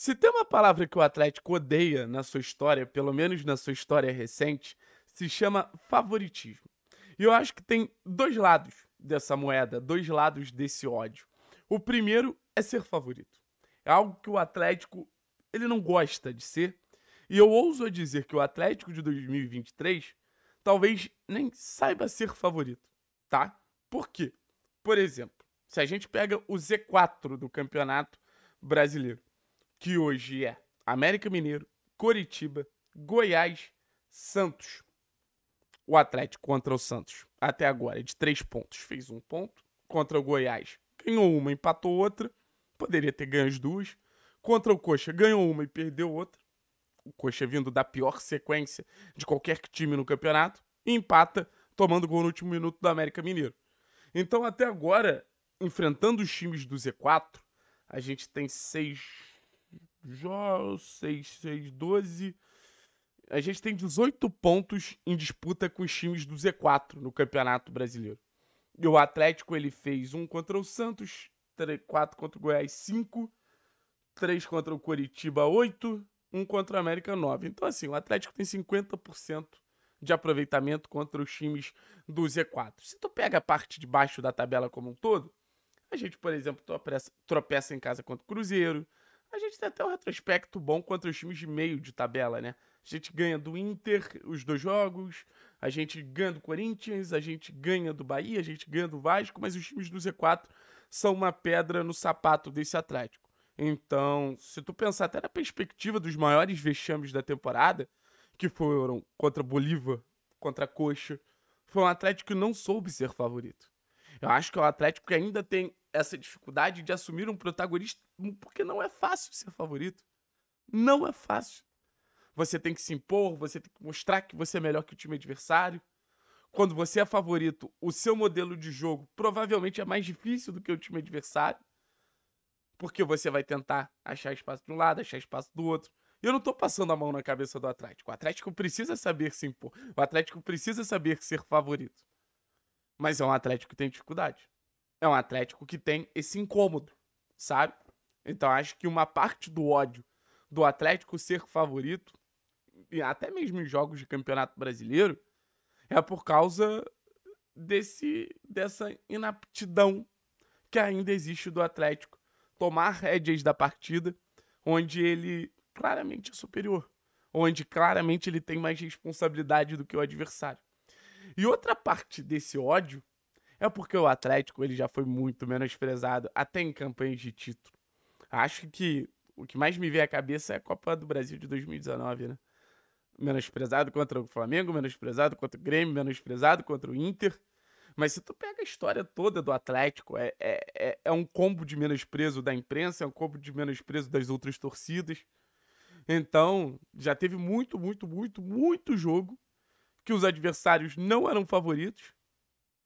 Se tem uma palavra que o Atlético odeia na sua história, pelo menos na sua história recente, se chama favoritismo. E eu acho que tem dois lados dessa moeda, dois lados desse ódio. O primeiro é ser favorito. É algo que o Atlético ele não gosta de ser. E eu ouso dizer que o Atlético de 2023 talvez nem saiba ser favorito, tá? Por quê? Por exemplo, se a gente pega o Z4 do Campeonato Brasileiro, que hoje é América Mineiro, Coritiba, Goiás, Santos. O Atlético contra o Santos, até agora, de três pontos, fez um ponto. Contra o Goiás, ganhou uma, empatou outra. Poderia ter ganho as duas. Contra o Coxa, ganhou uma e perdeu outra. O Coxa vindo da pior sequência de qualquer time no campeonato. E empata, tomando gol no último minuto do América Mineiro. Então, até agora, enfrentando os times do Z4, a gente tem seis Jó, 6, 6, 12. A gente tem 18 pontos em disputa com os times do Z4 no Campeonato Brasileiro. E o Atlético ele fez um contra o Santos, 3, 4 contra o Goiás, 5, 3 contra o Curitiba, 8, 1 contra o América, 9. Então, assim, o Atlético tem 50% de aproveitamento contra os times do Z4. Se tu pega a parte de baixo da tabela como um todo, a gente, por exemplo, tropeça, tropeça em casa contra o Cruzeiro, a gente tem até um retrospecto bom contra os times de meio de tabela, né? A gente ganha do Inter os dois jogos, a gente ganha do Corinthians, a gente ganha do Bahia, a gente ganha do Vasco, mas os times do Z4 são uma pedra no sapato desse Atlético. Então, se tu pensar até na perspectiva dos maiores vexames da temporada, que foram contra Bolívar, contra Coxa, foi um Atlético que não soube ser favorito. Eu acho que é um Atlético que ainda tem essa dificuldade de assumir um protagonista, porque não é fácil ser favorito. Não é fácil. Você tem que se impor, você tem que mostrar que você é melhor que o time adversário. Quando você é favorito, o seu modelo de jogo provavelmente é mais difícil do que o time adversário. Porque você vai tentar achar espaço de um lado, achar espaço do outro. E eu não tô passando a mão na cabeça do Atlético. O Atlético precisa saber se impor. O Atlético precisa saber ser favorito. Mas é um Atlético que tem dificuldade é um Atlético que tem esse incômodo, sabe? Então acho que uma parte do ódio do Atlético ser favorito, e até mesmo em jogos de campeonato brasileiro, é por causa desse, dessa inaptidão que ainda existe do Atlético tomar rédeas da partida, onde ele claramente é superior, onde claramente ele tem mais responsabilidade do que o adversário. E outra parte desse ódio é porque o Atlético ele já foi muito menosprezado, até em campanhas de título. Acho que o que mais me vem à cabeça é a Copa do Brasil de 2019, né? Menosprezado contra o Flamengo, menosprezado contra o Grêmio, menosprezado contra o Inter. Mas se tu pega a história toda do Atlético, é, é, é, é um combo de menosprezo da imprensa, é um combo de menosprezo das outras torcidas. Então, já teve muito, muito, muito, muito jogo que os adversários não eram favoritos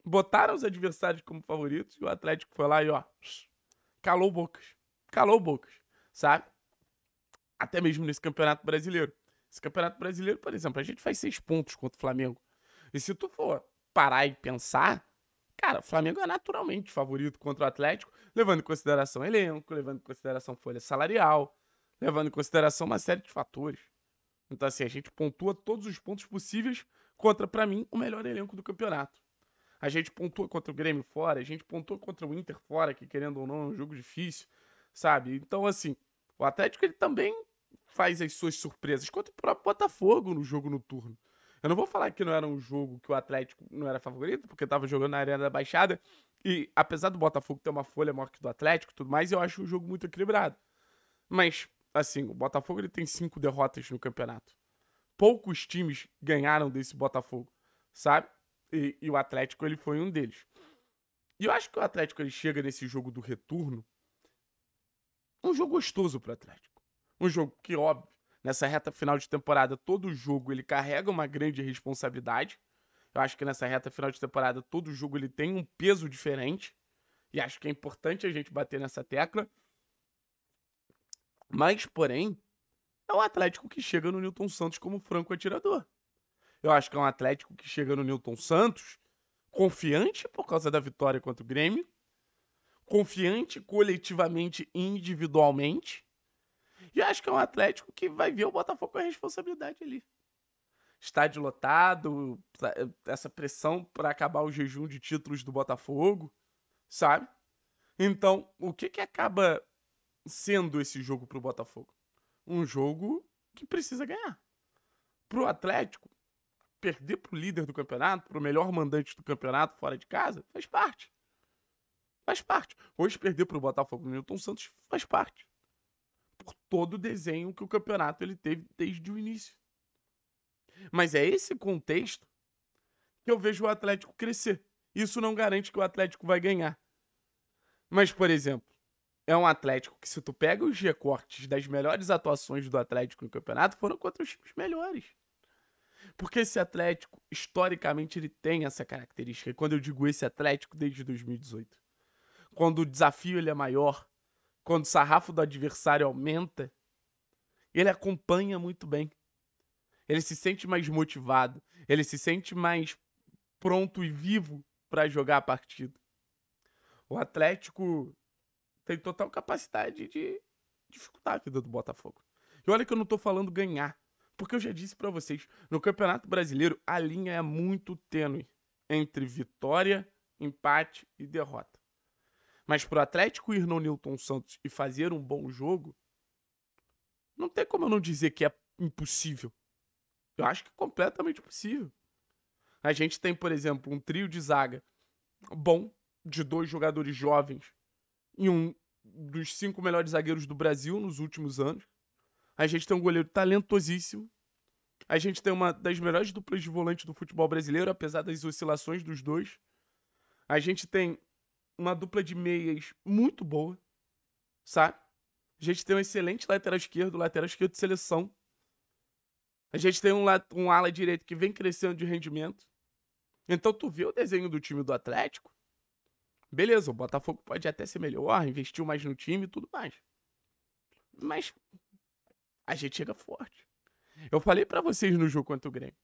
botaram os adversários como favoritos e o Atlético foi lá e, ó, calou bocas. Calou bocas, sabe? Até mesmo nesse Campeonato Brasileiro. Esse Campeonato Brasileiro, por exemplo, a gente faz seis pontos contra o Flamengo. E se tu for parar e pensar, cara, o Flamengo é naturalmente favorito contra o Atlético, levando em consideração elenco, levando em consideração folha salarial, levando em consideração uma série de fatores. Então, assim, a gente pontua todos os pontos possíveis contra, para mim, o melhor elenco do campeonato. A gente pontua contra o Grêmio fora, a gente pontua contra o Inter fora, que querendo ou não é um jogo difícil, sabe? Então, assim, o Atlético ele também faz as suas surpresas contra o próprio Botafogo no jogo noturno. Eu não vou falar que não era um jogo que o Atlético não era favorito, porque estava jogando na Arena da Baixada. E apesar do Botafogo ter uma folha maior que do Atlético e tudo mais, eu acho o jogo muito equilibrado. Mas, assim, o Botafogo ele tem cinco derrotas no campeonato. Poucos times ganharam desse Botafogo, sabe? E, e, o Atlético ele foi um deles. E eu acho que o Atlético ele chega nesse jogo do retorno um jogo gostoso para o Atlético. Um jogo que, óbvio, nessa reta final de temporada, todo jogo ele carrega uma grande responsabilidade. Eu acho que nessa reta final de temporada, todo jogo ele tem um peso diferente. E acho que é importante a gente bater nessa tecla. Mas, porém, é o Atlético que chega no Newton Santos como franco atirador. Eu acho que é um Atlético que chega no Newton Santos confiante por causa da vitória contra o Grêmio, confiante coletivamente e individualmente. E acho que é um Atlético que vai ver o Botafogo com a responsabilidade ali. Estádio lotado, essa pressão para acabar o jejum de títulos do Botafogo, sabe? Então, o que que acaba sendo esse jogo pro Botafogo? Um jogo que precisa ganhar. Pro Atlético, perder pro líder do campeonato, pro melhor mandante do campeonato fora de casa, faz parte. Faz parte. Hoje perder pro Botafogo no Newton Santos faz parte. Por todo o desenho que o campeonato ele teve desde o início. Mas é esse contexto que eu vejo o Atlético crescer. Isso não garante que o Atlético vai ganhar. Mas, por exemplo, é um Atlético que, se tu pega os recortes das melhores atuações do Atlético no campeonato, foram contra os times melhores. Porque esse Atlético, historicamente, ele tem essa característica. E quando eu digo esse Atlético, desde 2018. Quando o desafio ele é maior, quando o sarrafo do adversário aumenta, ele acompanha muito bem. Ele se sente mais motivado, ele se sente mais pronto e vivo para jogar a partida. O Atlético tem total capacidade de dificultar a vida do Botafogo. E olha que eu não tô falando ganhar. Porque eu já disse para vocês, no Campeonato Brasileiro a linha é muito tênue entre vitória, empate e derrota. Mas pro Atlético ir no Nilton Santos e fazer um bom jogo, não tem como eu não dizer que é impossível. Eu acho que é completamente possível. A gente tem, por exemplo, um trio de zaga bom, de dois jogadores jovens e um dos cinco melhores zagueiros do Brasil nos últimos anos. A gente tem um goleiro talentosíssimo. A gente tem uma das melhores duplas de volante do futebol brasileiro, apesar das oscilações dos dois. A gente tem uma dupla de meias muito boa, sabe? A gente tem um excelente lateral esquerdo, lateral esquerdo de seleção. A gente tem um, um ala direito que vem crescendo de rendimento. Então tu vê o desenho do time do Atlético. Beleza, o Botafogo pode até ser melhor, investiu mais no time e tudo mais. Mas a gente chega forte. Eu falei para vocês no jogo contra o Grêmio.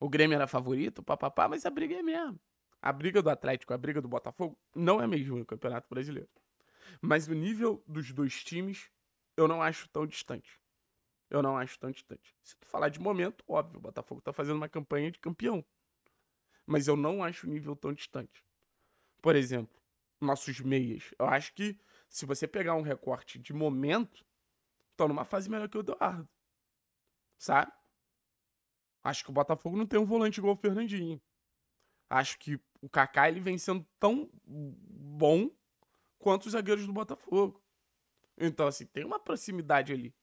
O Grêmio era favorito, papapá, mas a briga é mesmo. A briga do Atlético, a briga do Botafogo não é a mesma no Campeonato Brasileiro. Mas o nível dos dois times eu não acho tão distante. Eu não acho tão distante. Se tu falar de momento, óbvio, o Botafogo tá fazendo uma campanha de campeão. Mas eu não acho o nível tão distante. Por exemplo, nossos meias. Eu acho que se você pegar um recorte de momento, estão numa fase melhor que o Eduardo. Sabe? Acho que o Botafogo não tem um volante igual o Fernandinho. Acho que o Kaká ele vem sendo tão bom quanto os zagueiros do Botafogo. Então, assim, tem uma proximidade ali.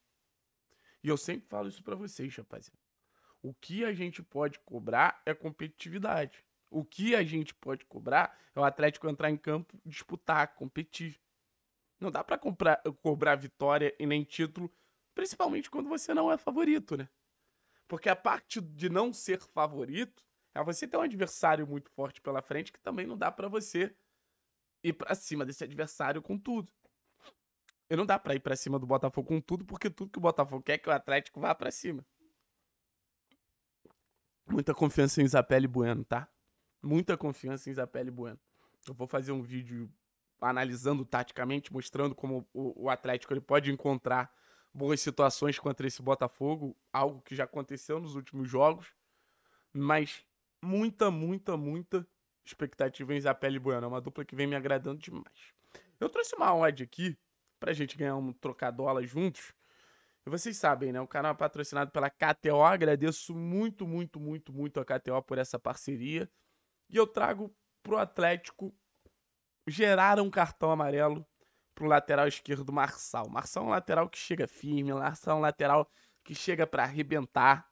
E eu sempre falo isso para vocês, rapaziada. O que a gente pode cobrar é competitividade. O que a gente pode cobrar é o Atlético entrar em campo, disputar, competir. Não dá pra cobrar vitória e nem título, principalmente quando você não é favorito, né? Porque a parte de não ser favorito é você ter um adversário muito forte pela frente que também não dá para você ir para cima desse adversário com tudo. E não dá para ir para cima do Botafogo com tudo, porque tudo que o Botafogo quer é que o Atlético vá para cima. Muita confiança em Isabelle Bueno, tá? Muita confiança em Isabelle Bueno. Eu vou fazer um vídeo analisando taticamente, mostrando como o, o Atlético ele pode encontrar boas situações contra esse Botafogo, algo que já aconteceu nos últimos jogos, mas muita, muita, muita expectativa em Zapelli e Bueno. É uma dupla que vem me agradando demais. Eu trouxe uma odd aqui pra gente ganhar um trocadola juntos. E vocês sabem, né? O canal é patrocinado pela KTO. Agradeço muito, muito, muito, muito a KTO por essa parceria. E eu trago pro Atlético geraram um cartão amarelo pro lateral esquerdo Marçal. Marçal é um lateral que chega firme, Marçal é um lateral que chega para arrebentar.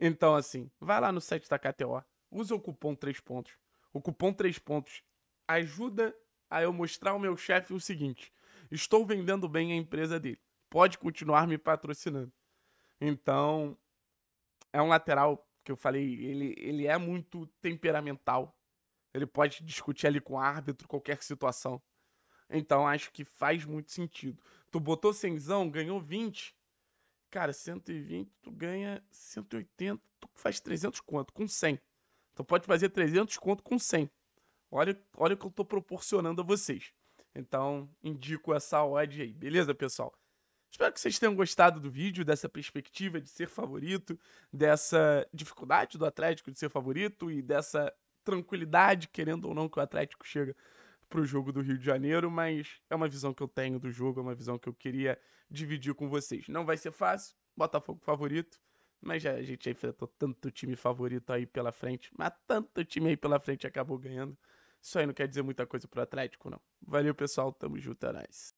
Então, assim, vai lá no site da KTO, usa o cupom 3 pontos. O cupom 3 pontos ajuda a eu mostrar ao meu chefe o seguinte: estou vendendo bem a empresa dele. Pode continuar me patrocinando. Então, é um lateral que eu falei, ele, ele é muito temperamental. Ele pode discutir ali com o árbitro qualquer situação. Então acho que faz muito sentido. Tu botou 100, ganhou 20. Cara, 120, tu ganha 180. Tu faz 300 quanto? Com 100. Então pode fazer 300 conto com 100. Olha, olha o que eu estou proporcionando a vocês. Então, indico essa odd aí. Beleza, pessoal? Espero que vocês tenham gostado do vídeo, dessa perspectiva de ser favorito, dessa dificuldade do Atlético de ser favorito e dessa tranquilidade, querendo ou não, que o Atlético chega pro jogo do Rio de Janeiro, mas é uma visão que eu tenho do jogo, é uma visão que eu queria dividir com vocês. Não vai ser fácil, Botafogo favorito, mas já, a gente já enfrentou tanto time favorito aí pela frente, mas tanto time aí pela frente acabou ganhando. Isso aí não quer dizer muita coisa pro Atlético, não. Valeu, pessoal. Tamo junto, é nóis.